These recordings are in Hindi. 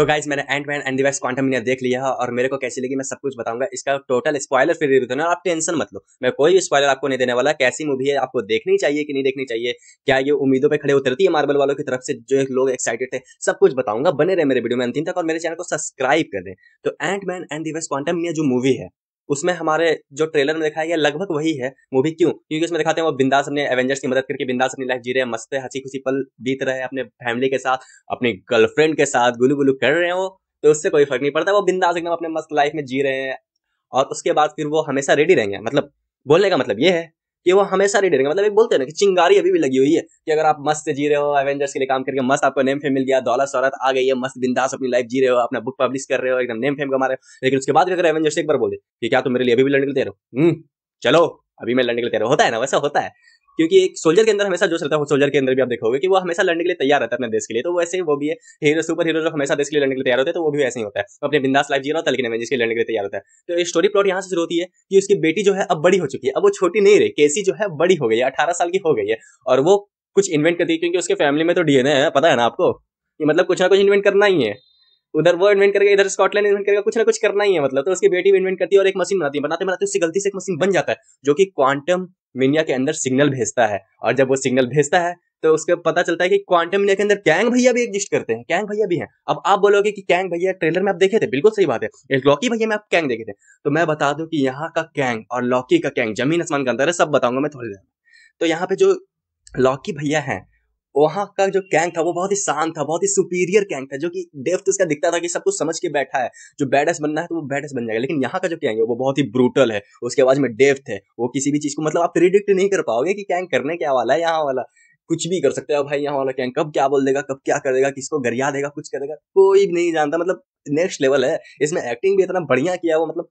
तो गाइज मैंने Ant Man and the Wasp Quantumania देख लिया है और मेरे को कैसी लगी मैं सब कुछ बताऊंगा इसका टोटल स्पॉयलर फिर रिव्यू देना आप टेंशन मत लो मैं कोई भी स्पॉयलर आपको नहीं देने वाला कैसी मूवी है आपको देखनी चाहिए कि नहीं देखनी चाहिए क्या ये उम्मीदों पर खड़े उतरती है मार्बल वालों की तरफ से जो लोग एक्साइटेड थे सब कुछ बताऊंगा बने रहे मेरे वीडियो में अंतिम तक और मेरे चैनल को सब्सक्राइब कर दें तो Ant Man and the Wasp Quantumania जो मूवी है उसमें हमारे जो ट्रेलर में दिखाया गया लगभग वही है मूवी क्यों क्योंकि उसमें दिखाते हैं वो बिंदास अपने एवेंजर्स की मदद करके बिंदास अपनी लाइफ जी रहे हैं मस्त है हंसी खुशी पल बीत रहे हैं अपने फैमिली के साथ अपनी गर्लफ्रेंड के साथ गुलू गुलू कर रहे हैं वो तो उससे कोई फर्क नहीं पड़ता वो बिंदास एकदम अपने मस्त लाइफ में जी रहे हैं और उसके बाद फिर वो हमेशा रेडी रहेंगे मतलब बोलने का मतलब ये है कि वो हमेशा रेडी रहेंगे मतलब एक बोलते हैं ना कि चिंगारी अभी भी लगी हुई है कि अगर आप मस्त जी रहे हो एवेंजर्स के लिए काम करके मस्त आपको नेम फेम मिल गया दौलत सौरत आ गई है मस्त बिंदास अपनी लाइफ जी रहे हो अपना बुक पब्लिश कर रहे हो एकदम नेम फेम कमा रहे हो लेकिन उसके बाद भी अगर एवेंजर्स एक बार बोले कि क्या तुम मेरे लिए अभी भी लड़ने के लिए तैयार हो चलो अभी मैं लड़ने के लिए तैयार होता है ना वैसा होता है क्योंकि एक सोल्जर के अंदर हमेशा जो रहता है सोल्जर के अंदर भी आप देखोगे कि वो हमेशा लड़ने के लिए तैयार रहता है अपने देश के लिए तो वैसे वो भी है हीरो सुपर हीरो जो हमेशा देश के लिए लड़ने के लिए तैयार होते हैं तो वो भी ऐसे ही होता है अपने बिंदास लाइफ जी रहा है जिसके लड़ने के लिए तैयार होता है तो ये स्टोरी प्लॉट यहाँ से शुरू होती है कि उसकी बेटी जो है अब बड़ी हो चुकी है अब वो छोटी नहीं रही केसी जो है बड़ी हो गई है अठारह साल की हो गई है और वो कुछ इन्वेंट करती है क्योंकि उसके फैमिली में तो डीएनए है पता है ना आपको कि मतलब कुछ ना कुछ इन्वेंट करना ही है उधर वो इन्वेंट करेगा इधर स्कॉटलैंड इन्वेंट करेगा कुछ ना कुछ करना ही है मतलब तो उसकी बेटी भी इन्वेंट करती है और एक मशीन बनाती है बनाते बनाते उससे गलती से एक मशीन बन जाता है जो कि क्वांटम मिनिया के अंदर सिग्नल भेजता है और जब वो सिग्नल भेजता है तो उसके पता चलता है कि क्वांटम मिनिया के अंदर कैंग भैया भी एग्जिस्ट करते हैं कैंग भैया भी हैं अब आप बोलोगे कि कैंग भैया ट्रेलर में आप देखे थे बिल्कुल सही बात है लॉकी भैया में आप कैंग देखे थे तो मैं बता दूं कि यहाँ का कैंग और लॉकी का कैंग जमीन आसमान का अंदर है सब बताऊंगा मैं थोड़ी देर तो यहाँ पे जो लॉकी भैया हैं वहाँ का जो कैंग था वो बहुत ही शांत था बहुत ही सुपीरियर कैंग था जो कि डेफ्थ उसका दिखता था कि सब कुछ समझ के बैठा है जो बैडस बनना है तो वो बैडस बन जाएगा लेकिन यहाँ का जो कैंग है वो बहुत ही ब्रूटल है उसके आवाज में डेफ्थ है वो किसी भी चीज़ को मतलब आप प्रिडिक्ट नहीं कर पाओगे कि कैंग करने क्या वाला है यहाँ वाला कुछ भी कर सकते हो भाई यहाँ वाला कैंग कब क्या बोल देगा कब क्या कर देगा किसको गरिया देगा कुछ करेगा कोई भी नहीं जानता मतलब नेक्स्ट लेवल है इसमें एक्टिंग भी इतना बढ़िया किया वो मतलब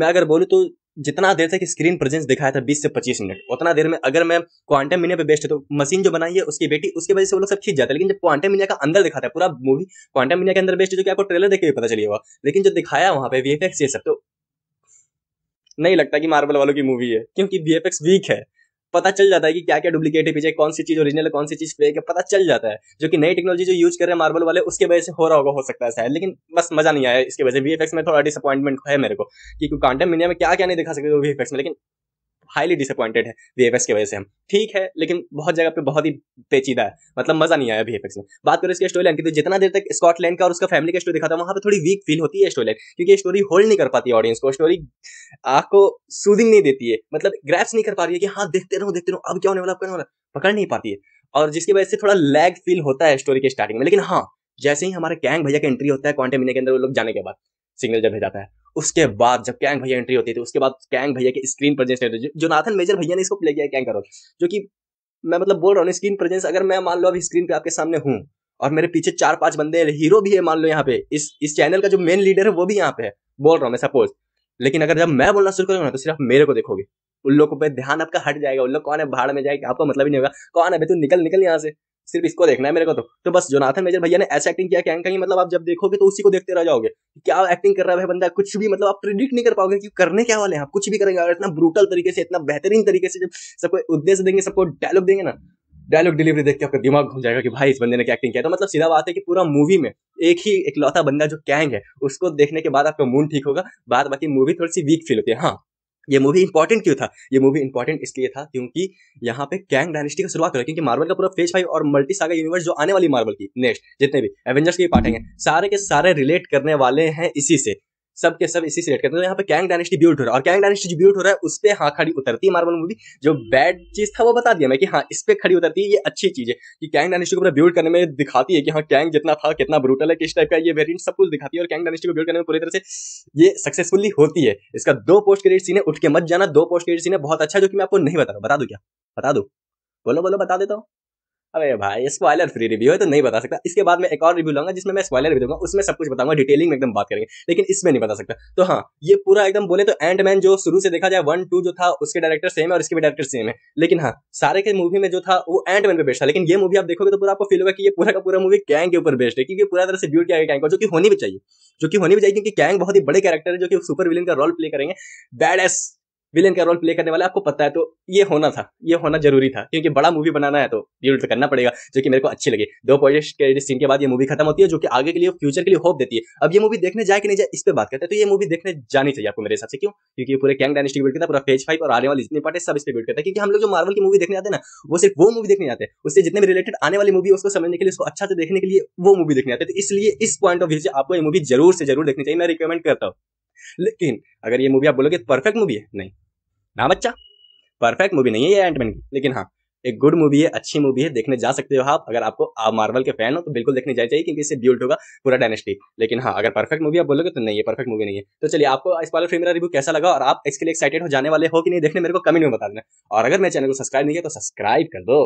मैं अगर बोलूँ तो जितना देर तक स्क्रीन प्रेजेंस दिखाया था 20 से 25 मिनट उतना देर में अगर मैं क्वांटम मीनिया पे बेस्ट है तो मशीन जो बनाई है उसकी बेटी उसकी वजह से वो लोग सब खींच जाता है लेकिन जब क्वांटम मीनिया का अंदर दिखाता है पूरा मूवी क्वांटम मीनिया के अंदर बेस्ट है जो कि आपको ट्रेलर देखे हुए पता चलिए हुआ लेकिन जो दिखाया वहाँ पे वी ये सब तो नहीं लगता कि मार्बल वालों की मूवी है क्योंकि वी वीक है पता चल जाता है कि क्या क्या डुप्लीकेट है पीछे कौन सी चीज ओरिजिनल है कौन सी चीज फेक है पता चल जाता है जो कि नई टेक्नोलॉजी जो यूज कर रहे हैं मार्बल वाले उसके वजह से हो रहा होगा हो सकता है शायद लेकिन बस मजा नहीं आया इसके वजह से वी में थोड़ा डिसअपॉइंटमेंट है मेरे को कि कॉन्टेंट मीडिया में क्या क्या नहीं दिखा सकते वी में लेकिन हाईली डिसअपॉइंटेड है वी की वजह से हम ठीक है लेकिन बहुत जगह पे बहुत ही पेचीदा है मतलब मजा नहीं आया वी में बात करें इसके स्टोरी की तो जितना देर तक स्कॉटलैंड का और उसका फैमिली का स्टोरी दिखाता है वहाँ पर थोड़ी वीक फील होती है स्टोरीलाइन क्योंकि स्टोरी होल्ड नहीं कर पाती ऑडियंस को स्टोरी आपको सूदिंग नहीं देती है मतलब ग्रैप्स नहीं कर पा रही है कि हाँ देखते रहो देखते रहो अब क्या होने वाला अब क्या होने वाला पकड़ नहीं पाती है और जिसकी वजह से थोड़ा लैग फील होता है स्टोरी के स्टार्टिंग में लेकिन हाँ जैसे ही हमारे कैंग भैया का एंट्री होता है क्वांटे महीने के अंदर वो लोग जाने के बाद सिग्नल जब भेजाता है उसके बाद जब कैंग भैया एंट्री होती थी तो उसके बाद कैंग भैया की स्क्रीन प्रेजेंस जो नाथन मेजर भैया ने इसको प्ले किया कैंग करो जो कि मैं मतलब बोल रहा हूँ स्क्रीन प्रेजेंस अगर मैं मान लो अभी स्क्रीन पे आपके सामने हूँ और मेरे पीछे चार पांच बंदे हीरो भी है मान लो यहाँ पे इस इस चैनल का जो मेन लीडर है वो भी यहाँ पे है बोल रहा हूँ मैं सपोज लेकिन अगर जब मैं बोलना शुरू करूंगा ना तो सिर्फ मेरे को देखोगे उन लोगों पर ध्यान आपका हट जाएगा उन लोग कौन है भाड़ में जाएगा आपको मतलब ही नहीं होगा कौन है भाई तू निकल निकल यहाँ से सिर्फ इसको देखना है मेरे को तो तो बस जोनाथन मेजर भैया ने ऐसा एक्टिंग किया कैंग कहीं मतलब आप जब देखोगे तो उसी को देखते रह जाओगे क्या एक्टिंग कर रहा है बंदा कुछ भी मतलब आप प्रिडिक्ट नहीं कर पाओगे कि करने क्या वाले हैं आप कुछ भी करेंगे और इतना ब्रूटल तरीके से इतना बेहतरीन तरीके से जब सबको उद्देश्य देंगे सबको डायलॉग देंगे ना डायलॉग डिलीवरी देख के आपका दिमाग घूम जाएगा कि भाई इस बंदे ने क्या एक्टिंग किया तो मतलब सीधा बात है कि पूरा मूवी में एक ही एक लौता बंदा जो कैंग है उसको देखने के बाद आपका मूड ठीक होगा बाद बाकी मूवी थोड़ी सी वीक फील होती है हाँ ये मूवी इंपॉर्टेंट क्यों था ये मूवी इंपॉर्टेंट इसलिए था क्योंकि यहाँ पे कैंग डायनेस्टी का शुरुआत हो रहा है क्योंकि मार्वल का पूरा फेज फाइव और मल्टी सागा यूनिवर्स जो आने वाली मार्वल की नेक्स्ट जितने भी एवेंजर्स के भी पार्ट हैं सारे के सारे रिलेट करने वाले हैं इसी से सब के सब इसी से करते हैं तो यहाँ पे कैंग डायनेस्टी ब्यूट हो रहा है और कैंग डायनेस्टी जो ब्यूट हो रहा है उस पर हाँ खड़ी उतरती है मार्बल मूवी जो बैड चीज था वो बता दिया मैं कि हाँ इस पर खड़ी उतरती है ये अच्छी चीज है कि कैंग डायनेस्टी को पूरा ब्यूट करने में दिखाती है कि हाँ कैंग जितना था कितना ब्रूटल है किस टाइप का ये वेरियंट सब कुछ दिखाती है और कैंग डायनेस्टी को ब्यूट करने में पूरी तरह से ये सक्सेसफुली होती है इसका दो पोस्ट क्रेडिट सीन है उठ के मत जाना दो पोस्ट क्रेडिट सीन है बहुत अच्छा जो कि मैं आपको नहीं बता रहा बता दो क्या बता दो बोलो बोलो बता देता हूँ अरे भाई स्पॉयलर फ्री रिव्यू है तो नहीं बता सकता इसके बाद मैं एक और रिव्यू लूंगा जिसमें मैं स्पॉयलर भी दूंगा उसमें सब कुछ बताऊंगा डिटेलिंग में एकदम बात करेंगे लेकिन इसमें नहीं बता सकता तो हाँ ये पूरा एकदम बोले तो एंड मैन जो शुरू से देखा जाए वन टू जो था उसके डायरेक्टर सेम है और इसके भी डायरेक्टर सेम है लेकिन हाँ सारे के मूवी में जो था वो एंड मैन पर बेस्ट था लेकिन ये मूवी आप देखोगे तो पूरा आपको फील होगा कि ये पूरा का पूरा मूवी कैंग के ऊपर बेस्ट है क्योंकि पूरा तरह से ब्यूट किया गया कैंग को जो कि होनी भी चाहिए जो कि होनी भी चाहिए क्योंकि कैंग बहुत ही बड़े कैरेक्टर है जो कि सुपर विलन का रोल प्ले करेंगे बैड एस विलेन का रोल प्ले करने वाला आपको पता है तो ये होना था ये होना जरूरी था क्योंकि बड़ा मूवी बनाना है तो ये तो करना पड़ेगा जो कि मेरे को अच्छी लगी दो पॉइंट क्रेडिट सीन के बाद ये मूवी खत्म होती है जो कि आगे के लिए फ्यूचर के लिए होप देती है अब ये मूवी देखने जाए कि नहीं जाए इस पर बात करते हैं तो ये मूवी देखने जानी चाहिए आपको मेरे हिसाब से क्यों क्योंकि पूरे कैंग डायनेस्टी बिल्ड करता है पूरा फेज फाइव और आने वाली जितनी पार्ट है सब इस पर बिल्ड करता है क्योंकि हम लोग जो मार्वल की मूवी देखने जाते हैं ना वो सिर्फ वो मूवी देखने जाते हैं उससे जितने भी रिलेटेड आने वाली मूवी उसको समझने के लिए उसको अच्छा से देखने के लिए वो मूवी देखने जाते हैं तो इसलिए इस पॉइंट ऑफ व्यू से आपको ये मूवी जरूर से जरूर देखनी चाहिए मैं रिकमेंड करता हूँ लेकिन अगर ये मूवी आप बोलोगे परफेक्ट मूवी है नहीं ना हाँ बच्चा परफेक्ट मूवी नहीं है ये एंटमैन की लेकिन हाँ एक गुड मूवी है अच्छी मूवी है देखने जा सकते हो आप अगर आपको आप मार्वल के फैन हो तो बिल्कुल देखने जाए चाहिए क्योंकि इससे ब्यूल्ट होगा पूरा डायनेस्टी लेकिन हाँ अगर परफेक्ट मूवी आप बोलोगे तो नहीं है परफेक्ट मूवी नहीं है तो चलिए आपको इस बार फिल्म मेरा रिव्यू कैसा लगा और आप इसके लिए एक्साइटेड हो जाने वाले हो कि नहीं देखने मेरे को कमेंट में बता देना और अगर मेरे चैनल को सब्सक्राइब नहीं किया तो सब्सक्राइब कर दो